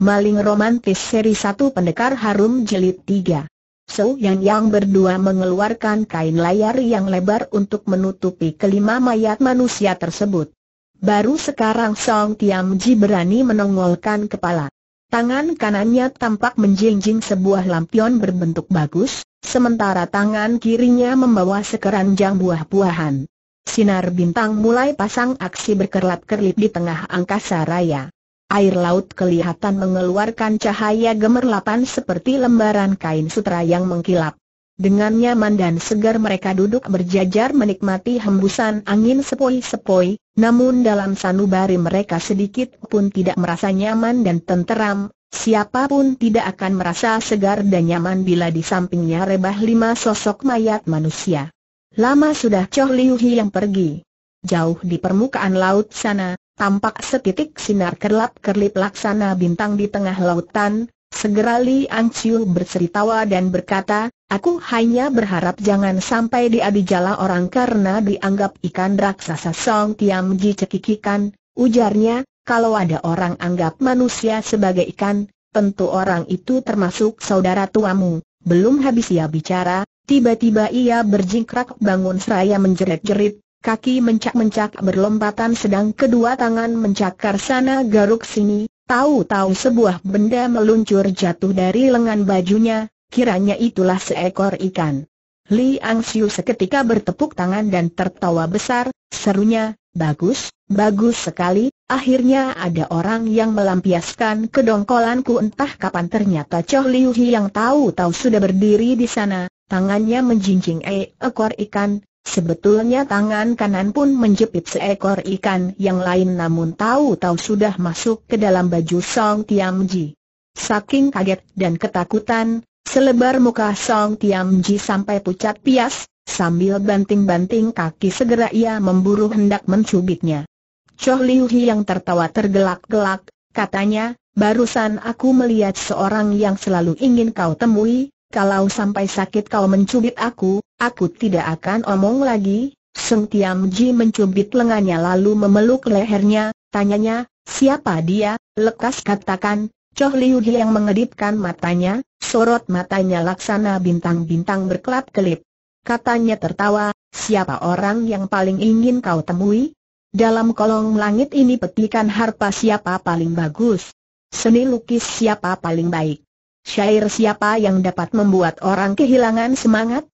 Maling Romantis Seri 1 Pendekar Harum Jelit 3 So Yang Yang berdua mengeluarkan kain layar yang lebar untuk menutupi kelima mayat manusia tersebut. Baru sekarang Song Tiam Ji berani menongolkan kepala. Tangan kanannya tampak menjinjing sebuah lampion berbentuk bagus, sementara tangan kirinya membawa sekeranjang buah-buahan. Sinar bintang mulai pasang aksi berkerlap-kerlip di tengah angkasa raya. Air laut kelihatan mengeluarkan cahaya gemerlapan seperti lembaran kain sutra yang mengkilap. Dengan nyaman dan segar mereka duduk berjajar menikmati hembusan angin sepoi-sepoi, namun dalam sanubari mereka sedikit pun tidak merasa nyaman dan tenteram, siapapun tidak akan merasa segar dan nyaman bila di sampingnya rebah lima sosok mayat manusia. Lama sudah Choh Liu Hi yang pergi. Jauh di permukaan laut sana, tampak setitik sinar kerlap-kerlip laksana bintang di tengah lautan, segera Li Angciu berceritawa dan berkata, Aku hanya berharap jangan sampai dia dijala orang karena dianggap ikan raksasa Song Tiam Ji cekikikan, ujarnya, kalau ada orang anggap manusia sebagai ikan, tentu orang itu termasuk saudara tuamu. Belum habis ia bicara, tiba-tiba ia berjingkrak bangun seraya menjerit-jerit, kaki mencak-mencak berlompatan sedang kedua tangan mencakar sana garuk sini, tahu-tahu sebuah benda meluncur jatuh dari lengan bajunya, kiranya itulah seekor ikan. Li Siu seketika bertepuk tangan dan tertawa besar, serunya, bagus, bagus sekali, akhirnya ada orang yang melampiaskan kedongkolanku entah kapan ternyata Choh Liu Hi yang tahu-tahu sudah berdiri di sana, tangannya menjinjing e ekor ikan, Sebetulnya tangan kanan pun menjepit seekor ikan yang lain namun tahu-tahu sudah masuk ke dalam baju Song Ji. Saking kaget dan ketakutan, selebar muka Song Ji sampai pucat pias, sambil banting-banting kaki segera ia memburu hendak mencubitnya. Choh Liu Hi yang tertawa tergelak-gelak, katanya, barusan aku melihat seorang yang selalu ingin kau temui, kalau sampai sakit kau mencubit aku, Aku tidak akan omong lagi, Seng Tiam Ji mencubit lengannya lalu memeluk lehernya, tanyanya, siapa dia, lekas katakan, Choh Liu Ji yang mengedipkan matanya, sorot matanya laksana bintang-bintang berkelap-kelip. Katanya tertawa, siapa orang yang paling ingin kau temui? Dalam kolong langit ini petikan harpa siapa paling bagus? Seni lukis siapa paling baik? Syair siapa yang dapat membuat orang kehilangan semangat?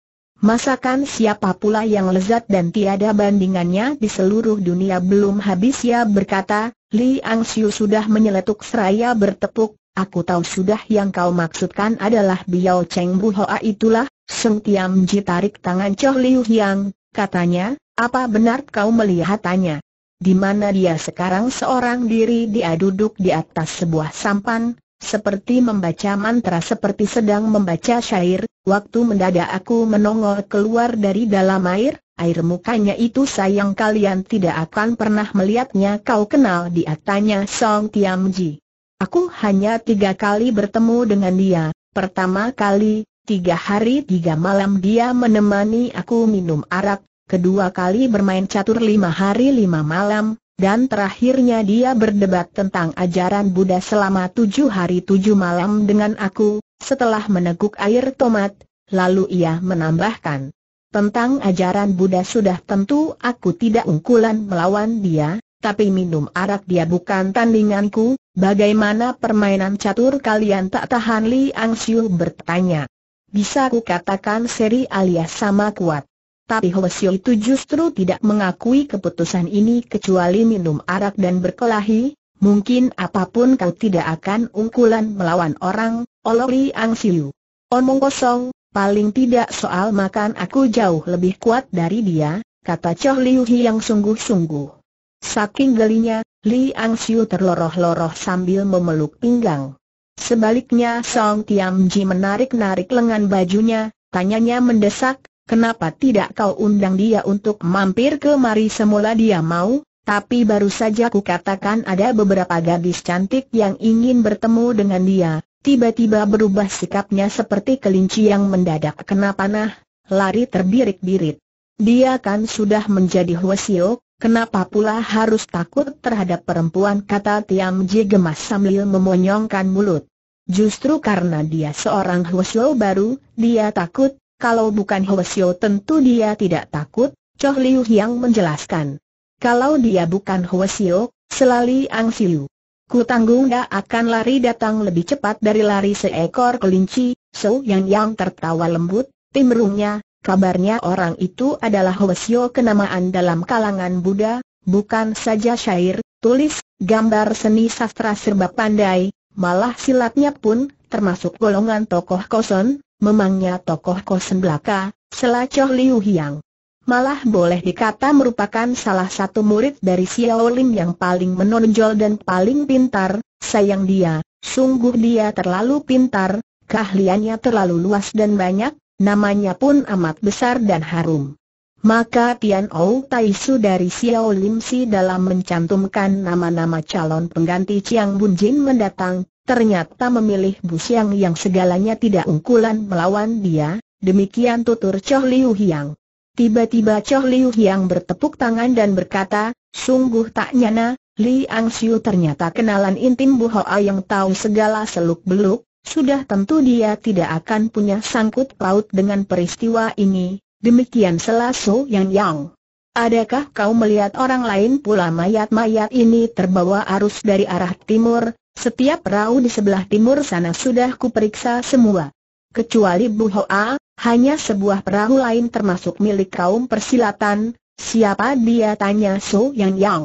Masakan siapa pula yang lezat dan tiada bandingannya di seluruh dunia belum habis ya berkata, Li Siu sudah menyeletuk seraya bertepuk, aku tahu sudah yang kau maksudkan adalah Biao Cheng Bu Hoa itulah, Seng Tiam Ji tarik tangan Choh Liu Yang, katanya, apa benar kau melihatannya? Di mana dia sekarang seorang diri dia duduk di atas sebuah sampan, seperti membaca mantra seperti sedang membaca syair, waktu mendadak aku menongol keluar dari dalam air, air mukanya itu sayang kalian tidak akan pernah melihatnya kau kenal dia tanya Song Tiamji. Aku hanya tiga kali bertemu dengan dia, pertama kali, tiga hari tiga malam dia menemani aku minum arak, kedua kali bermain catur lima hari lima malam, dan terakhirnya dia berdebat tentang ajaran Buddha selama tujuh hari tujuh malam dengan aku, setelah meneguk air tomat, lalu ia menambahkan. Tentang ajaran Buddha sudah tentu aku tidak unggulan melawan dia, tapi minum arak dia bukan tandinganku, bagaimana permainan catur kalian tak tahan Li Angsiu bertanya. Bisa ku katakan seri alias sama kuat. Tapi Holosio itu justru tidak mengakui keputusan ini kecuali minum arak dan berkelahi, mungkin apapun kau tidak akan ungkulan melawan orang, olori Siu. Omong kosong, paling tidak soal makan aku jauh lebih kuat dari dia, kata Choh Liu Hi yang sungguh-sungguh. Saking gelinya, Li Ang Siu terloroh-loroh sambil memeluk pinggang. Sebaliknya Song Ji menarik-narik lengan bajunya, tanyanya mendesak, Kenapa tidak kau undang dia untuk mampir kemari semula dia mau, tapi baru saja ku katakan ada beberapa gadis cantik yang ingin bertemu dengan dia, tiba-tiba berubah sikapnya seperti kelinci yang mendadak kena panah, lari terbirik-birit. Dia kan sudah menjadi Huasio, kenapa pula harus takut terhadap perempuan kata Tiam Ji gemas sambil memonyongkan mulut. Justru karena dia seorang Huasio baru, dia takut, kalau bukan Hoesio tentu dia tidak takut, Choh Liu yang menjelaskan. Kalau dia bukan Hoesio, selali Ang Siu. Ku tanggung dia akan lari datang lebih cepat dari lari seekor kelinci, So Yang Yang tertawa lembut, timrungnya, kabarnya orang itu adalah Hoesio kenamaan dalam kalangan Buddha, bukan saja syair, tulis, gambar seni sastra serba pandai, malah silatnya pun termasuk golongan tokoh koson, Memangnya tokoh kosen belaka, selacoh Liu Hiang. Malah boleh dikata merupakan salah satu murid dari Xiao Lin yang paling menonjol dan paling pintar, sayang dia, sungguh dia terlalu pintar, keahliannya terlalu luas dan banyak, namanya pun amat besar dan harum. Maka Tian Ou Tai Su dari Xiao Lim Si dalam mencantumkan nama-nama calon pengganti Chiang Bun Jin mendatang, ternyata memilih Bu Siang yang segalanya tidak unggulan melawan dia, demikian tutur Choh Liu Hiang. Tiba-tiba Choh Liu Hiang bertepuk tangan dan berkata, sungguh tak nyana, Li Ang Siu ternyata kenalan intim Bu Hoa yang tahu segala seluk-beluk, sudah tentu dia tidak akan punya sangkut paut dengan peristiwa ini, demikian selaso yang yang. Adakah kau melihat orang lain pula mayat-mayat ini terbawa arus dari arah timur, setiap perahu di sebelah timur sana sudah kuperiksa semua. Kecuali Bu Hoa, hanya sebuah perahu lain termasuk milik kaum persilatan, siapa dia tanya So Yang Yang.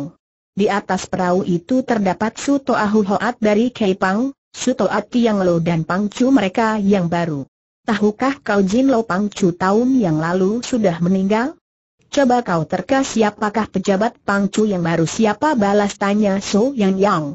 Di atas perahu itu terdapat Suto Ahu Hoat dari Keipang, Su Ati Yang Lo dan Pangcu mereka yang baru. Tahukah kau Jin Lo Pangcu tahun yang lalu sudah meninggal? Coba kau terka siapakah pejabat Pangcu yang baru siapa balas tanya So Yang Yang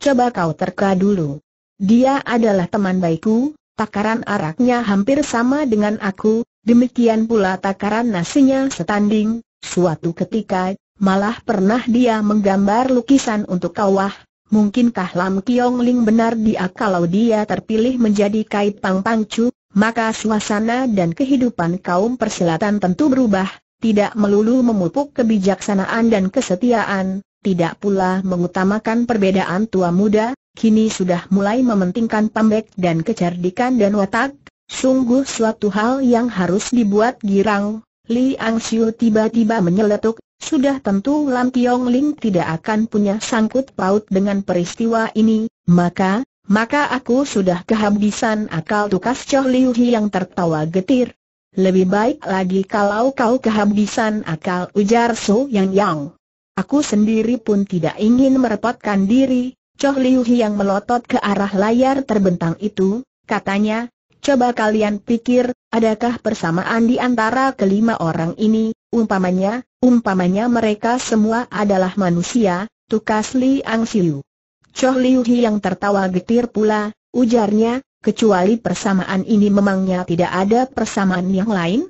coba kau terka dulu. Dia adalah teman baikku, takaran araknya hampir sama dengan aku, demikian pula takaran nasinya setanding, suatu ketika, malah pernah dia menggambar lukisan untuk kawah, mungkinkah Lam Kiong Ling benar dia kalau dia terpilih menjadi kait Pang Pangcu, maka suasana dan kehidupan kaum persilatan tentu berubah, tidak melulu memupuk kebijaksanaan dan kesetiaan, tidak pula mengutamakan perbedaan tua muda, kini sudah mulai mementingkan pembek dan kecerdikan dan watak, sungguh suatu hal yang harus dibuat girang. Li Siu tiba-tiba menyeletuk, sudah tentu Lam Tiong Ling tidak akan punya sangkut paut dengan peristiwa ini, maka, maka aku sudah kehabisan akal tukas Choh Liu Hi yang tertawa getir. Lebih baik lagi kalau kau kehabisan akal ujar So Yang Yang. Aku sendiri pun tidak ingin merepotkan diri, Choh Liu yang melotot ke arah layar terbentang itu, katanya, coba kalian pikir, adakah persamaan di antara kelima orang ini, umpamanya, umpamanya mereka semua adalah manusia, tukas Li Ang Siu. Choh Liu yang tertawa getir pula, ujarnya, kecuali persamaan ini memangnya tidak ada persamaan yang lain?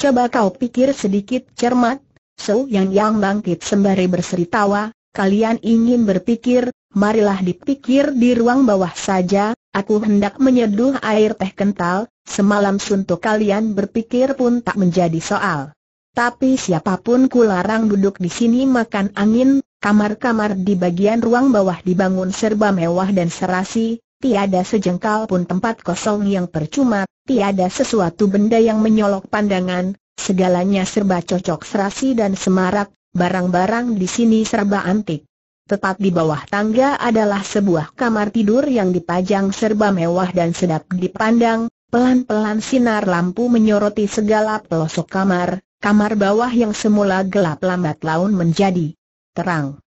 Coba kau pikir sedikit cermat, So Yang Yang bangkit sembari berseri tawa, kalian ingin berpikir, marilah dipikir di ruang bawah saja, aku hendak menyeduh air teh kental, semalam suntuk kalian berpikir pun tak menjadi soal. Tapi siapapun kularang duduk di sini makan angin, kamar-kamar di bagian ruang bawah dibangun serba mewah dan serasi, tiada sejengkal pun tempat kosong yang percuma, tiada sesuatu benda yang menyolok pandangan, Segalanya serba cocok serasi dan semarak, barang-barang di sini serba antik. Tepat di bawah tangga adalah sebuah kamar tidur yang dipajang serba mewah dan sedap dipandang, pelan-pelan sinar lampu menyoroti segala pelosok kamar, kamar bawah yang semula gelap lambat laun menjadi terang.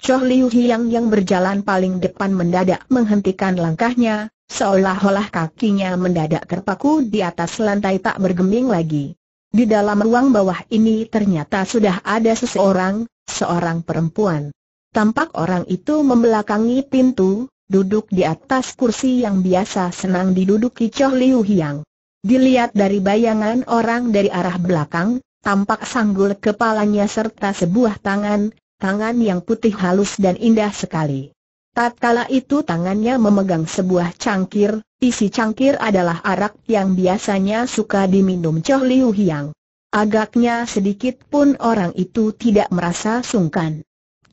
Choh Liu Hiang yang berjalan paling depan mendadak menghentikan langkahnya, seolah-olah kakinya mendadak terpaku di atas lantai tak bergeming lagi. Di dalam ruang bawah ini ternyata sudah ada seseorang, seorang perempuan. Tampak orang itu membelakangi pintu, duduk di atas kursi yang biasa senang diduduki Cho Liu Hiang. Dilihat dari bayangan orang dari arah belakang, tampak sanggul kepalanya serta sebuah tangan, tangan yang putih halus dan indah sekali. Tatkala itu tangannya memegang sebuah cangkir, isi cangkir adalah arak yang biasanya suka diminum Choh Liu Hiang. Agaknya sedikit pun orang itu tidak merasa sungkan.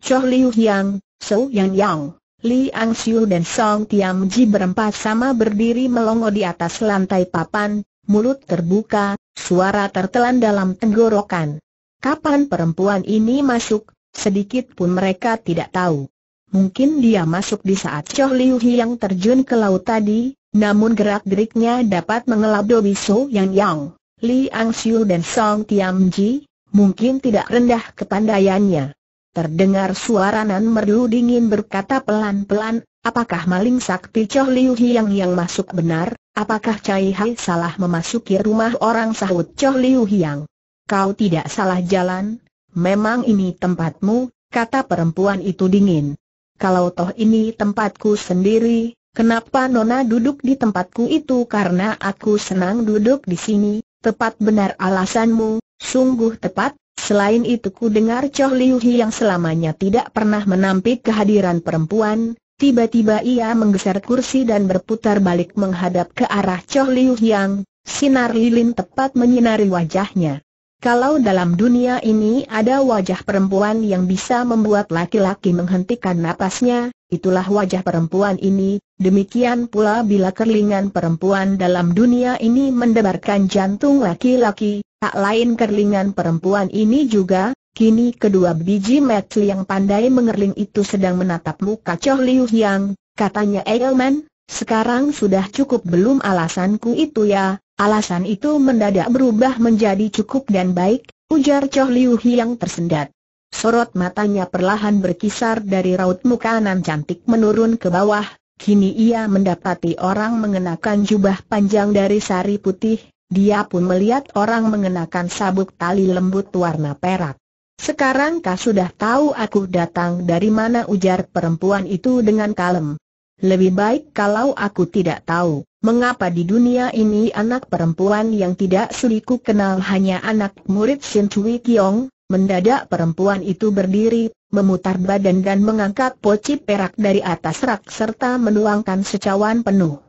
Choh Liu Hiang, Sou Yan Yang, Li Ang Siu dan Song Tiam Ji berempat sama berdiri melongo di atas lantai papan, mulut terbuka, suara tertelan dalam tenggorokan. Kapan perempuan ini masuk, sedikit pun mereka tidak tahu. Mungkin dia masuk di saat Choh Liu yang terjun ke laut tadi, namun gerak-geriknya dapat mengelab Dobi So Yang Yang, Li Ang Siu dan Song Tiam Ji, mungkin tidak rendah kepandaiannya. Terdengar suara Nan merdu dingin berkata pelan-pelan, apakah maling sakti Choh Liu Hiang yang masuk benar? Apakah Cai Hai salah memasuki rumah orang sahut Choh Liu yang? Kau tidak salah jalan, memang ini tempatmu, kata perempuan itu dingin kalau toh ini tempatku sendiri, kenapa Nona duduk di tempatku itu karena aku senang duduk di sini, tepat benar alasanmu, sungguh tepat, selain itu ku dengar Choh Liu Hi yang selamanya tidak pernah menampik kehadiran perempuan, tiba-tiba ia menggeser kursi dan berputar balik menghadap ke arah Choh Liu Yang, sinar lilin tepat menyinari wajahnya. Kalau dalam dunia ini ada wajah perempuan yang bisa membuat laki-laki menghentikan napasnya, itulah wajah perempuan ini, demikian pula bila kerlingan perempuan dalam dunia ini mendebarkan jantung laki-laki, tak lain kerlingan perempuan ini juga, kini kedua biji metli yang pandai mengerling itu sedang menatap muka Choh Liu Yang, katanya Eilman, sekarang sudah cukup belum alasanku itu ya, Alasan itu mendadak berubah menjadi cukup dan baik, ujar Choh Liu yang tersendat. Sorot matanya perlahan berkisar dari raut muka nan cantik menurun ke bawah, kini ia mendapati orang mengenakan jubah panjang dari sari putih, dia pun melihat orang mengenakan sabuk tali lembut warna perak. Sekarang kau sudah tahu aku datang dari mana ujar perempuan itu dengan kalem. Lebih baik kalau aku tidak tahu. Mengapa di dunia ini anak perempuan yang tidak suliku kenal hanya anak murid Shin Chui Kiong? Mendadak perempuan itu berdiri, memutar badan dan mengangkat poci perak dari atas rak serta menuangkan secawan penuh.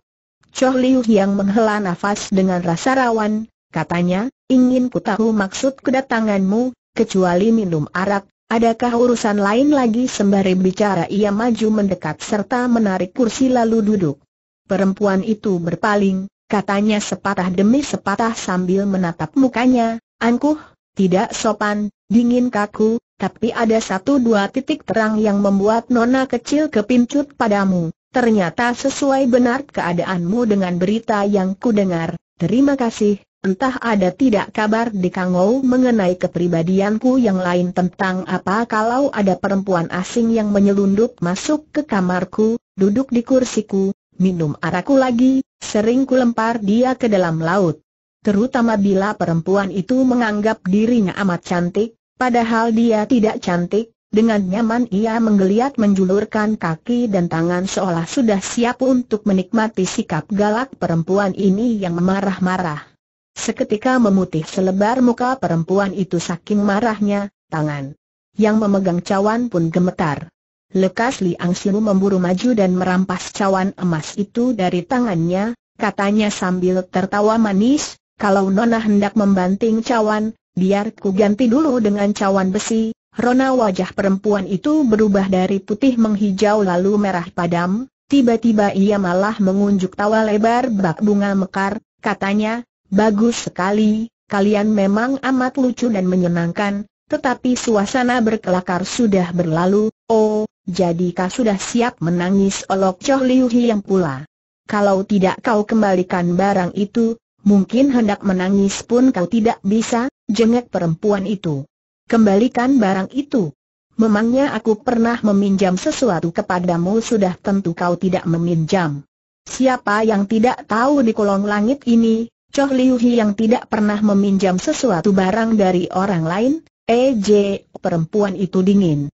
Choh Liu yang menghela nafas dengan rasa rawan, katanya, ingin ku tahu maksud kedatanganmu, kecuali minum arak, adakah urusan lain lagi sembari bicara ia maju mendekat serta menarik kursi lalu duduk. Perempuan itu berpaling, katanya sepatah demi sepatah sambil menatap mukanya, angkuh, tidak sopan, dingin kaku, tapi ada satu dua titik terang yang membuat nona kecil kepincut padamu. Ternyata sesuai benar keadaanmu dengan berita yang kudengar. Terima kasih. Entah ada tidak kabar di Kangou mengenai kepribadianku yang lain tentang apa kalau ada perempuan asing yang menyelundup masuk ke kamarku, duduk di kursiku, Minum araku lagi, sering kulempar dia ke dalam laut. Terutama bila perempuan itu menganggap dirinya amat cantik, padahal dia tidak cantik, dengan nyaman ia menggeliat menjulurkan kaki dan tangan seolah sudah siap untuk menikmati sikap galak perempuan ini yang marah marah Seketika memutih selebar muka perempuan itu saking marahnya, tangan yang memegang cawan pun gemetar. Lekas Li Siu memburu maju dan merampas cawan emas itu dari tangannya, katanya sambil tertawa manis, kalau Nona hendak membanting cawan, biar ku ganti dulu dengan cawan besi. Rona wajah perempuan itu berubah dari putih menghijau lalu merah padam, tiba-tiba ia malah mengunjuk tawa lebar bak bunga mekar, katanya, bagus sekali, kalian memang amat lucu dan menyenangkan, tetapi suasana berkelakar sudah berlalu, oh, jadi kau sudah siap menangis olok Choh Liu Hiang pula. Kalau tidak kau kembalikan barang itu, mungkin hendak menangis pun kau tidak bisa, jengek perempuan itu. Kembalikan barang itu. Memangnya aku pernah meminjam sesuatu kepadamu sudah tentu kau tidak meminjam. Siapa yang tidak tahu di kolong langit ini, Choh Liu Hi yang tidak pernah meminjam sesuatu barang dari orang lain, EJ, eh perempuan itu dingin.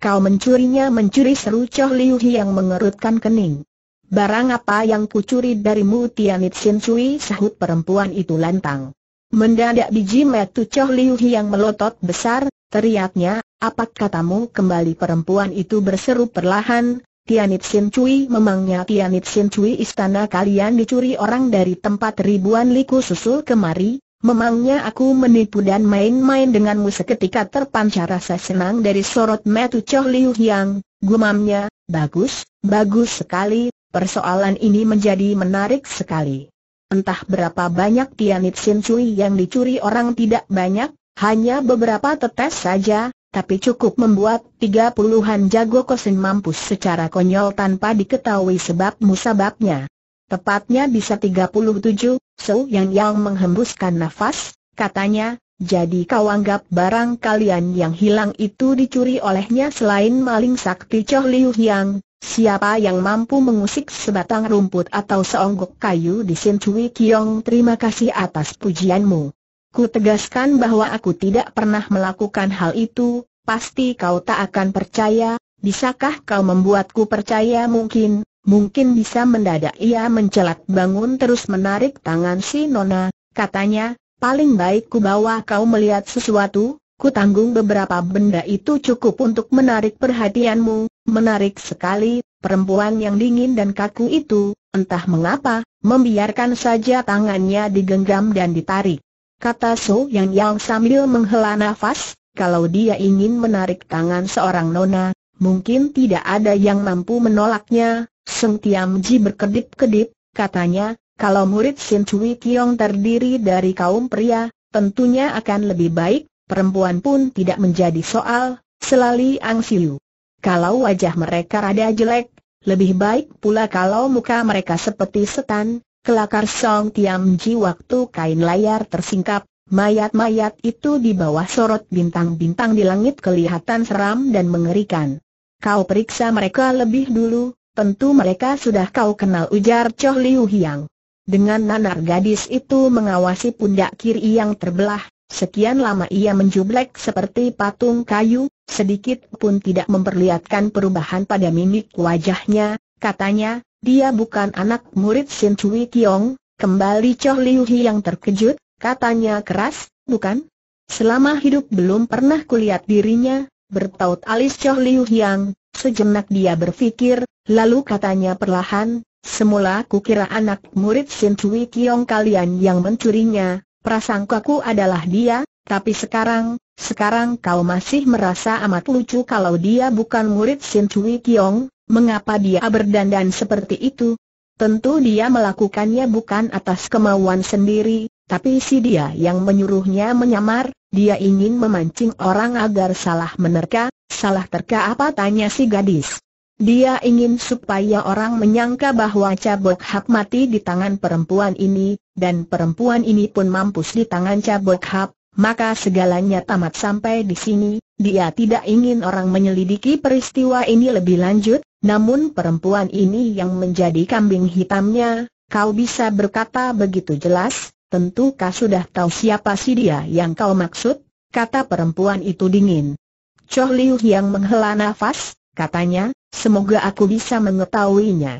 Kau mencurinya mencuri seru Choh Liu yang mengerutkan kening. Barang apa yang kucuri darimu Tianit Sin Cui sahut perempuan itu lantang. Mendadak biji metu Choh Liu yang melotot besar, teriaknya, apa katamu kembali perempuan itu berseru perlahan, Tianit Sin Cui memangnya Tianit Sin Cui istana kalian dicuri orang dari tempat ribuan liku susul kemari, Memangnya aku menipu dan main-main denganmu seketika terpancar rasa senang dari sorot metu Choh Liu Yang, gumamnya, bagus, bagus sekali, persoalan ini menjadi menarik sekali. Entah berapa banyak tianit Sin Cui yang dicuri orang tidak banyak, hanya beberapa tetes saja, tapi cukup membuat tiga puluhan jago kosin mampus secara konyol tanpa diketahui sebab musababnya. Tepatnya bisa 37, So, Yang Yang menghembuskan nafas, katanya, jadi kau anggap barang kalian yang hilang itu dicuri olehnya selain maling sakti Choh Liu Yang, siapa yang mampu mengusik sebatang rumput atau seonggok kayu di Sin Cui Kiong terima kasih atas pujianmu. Ku tegaskan bahwa aku tidak pernah melakukan hal itu, pasti kau tak akan percaya, bisakah kau membuatku percaya mungkin, Mungkin bisa mendadak ia mencelat bangun terus menarik tangan si Nona, katanya, paling baik ku bawa kau melihat sesuatu, ku tanggung beberapa benda itu cukup untuk menarik perhatianmu, menarik sekali, perempuan yang dingin dan kaku itu, entah mengapa, membiarkan saja tangannya digenggam dan ditarik. Kata So Yang Yang sambil menghela nafas, kalau dia ingin menarik tangan seorang Nona, mungkin tidak ada yang mampu menolaknya, Tiam Ji berkedip-kedip, katanya, kalau murid Sin Cui Kiong terdiri dari kaum pria, tentunya akan lebih baik, perempuan pun tidak menjadi soal, selali Ang Siu. Kalau wajah mereka rada jelek, lebih baik pula kalau muka mereka seperti setan, kelakar Song Tiam Ji waktu kain layar tersingkap, mayat-mayat itu di bawah sorot bintang-bintang di langit kelihatan seram dan mengerikan. Kau periksa mereka lebih dulu, Tentu mereka sudah kau kenal ujar Choh Liu Hiang. Dengan nanar gadis itu mengawasi pundak kiri yang terbelah, sekian lama ia menjublek seperti patung kayu, sedikit pun tidak memperlihatkan perubahan pada mimik wajahnya, katanya, dia bukan anak murid Sin Cui Kiong, kembali Choh Liu Hiang terkejut, katanya keras, bukan? Selama hidup belum pernah kulihat dirinya, bertaut alis Choh Liu Hiang, sejenak dia berpikir, Lalu katanya perlahan, semula kira anak murid Sin Cui Kiong kalian yang mencurinya, prasangkaku adalah dia, tapi sekarang, sekarang kau masih merasa amat lucu kalau dia bukan murid Sin Cui Kiong, mengapa dia berdandan seperti itu? Tentu dia melakukannya bukan atas kemauan sendiri, tapi si dia yang menyuruhnya menyamar, dia ingin memancing orang agar salah menerka, salah terka apa tanya si gadis. Dia ingin supaya orang menyangka bahwa Cabok Hap mati di tangan perempuan ini, dan perempuan ini pun mampus di tangan Cabok Hap, maka segalanya tamat sampai di sini. Dia tidak ingin orang menyelidiki peristiwa ini lebih lanjut, namun perempuan ini yang menjadi kambing hitamnya, kau bisa berkata begitu jelas, tentu kau sudah tahu siapa si dia yang kau maksud, kata perempuan itu dingin. Choh Liu yang menghela nafas, katanya, Semoga aku bisa mengetahuinya.